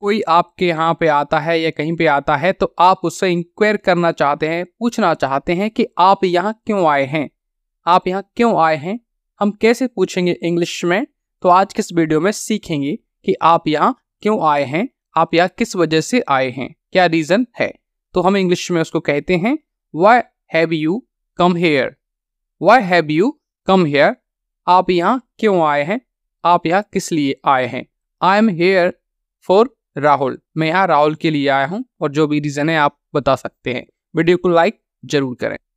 कोई आपके यहाँ पे आता है या कहीं पे आता है तो आप उससे इंक्वायर करना चाहते हैं पूछना चाहते हैं कि आप यहाँ क्यों आए हैं आप यहाँ क्यों आए हैं हम कैसे पूछेंगे इंग्लिश में तो आज किस वीडियो में सीखेंगे कि आप यहाँ क्यों आए हैं आप यहाँ किस वजह से आए हैं क्या रीज़न है तो हम इंग्लिश में उसको कहते हैं why have you come here why have you come here आप यहाँ क्यों आए हैं आप यहाँ किस लिए आए हैं I am here for Rahul मैं यहाँ राहुल के लिए आया हूँ और जो भी रीज़न है आप बता सकते हैं वीडियो को लाइक ज़रूर करें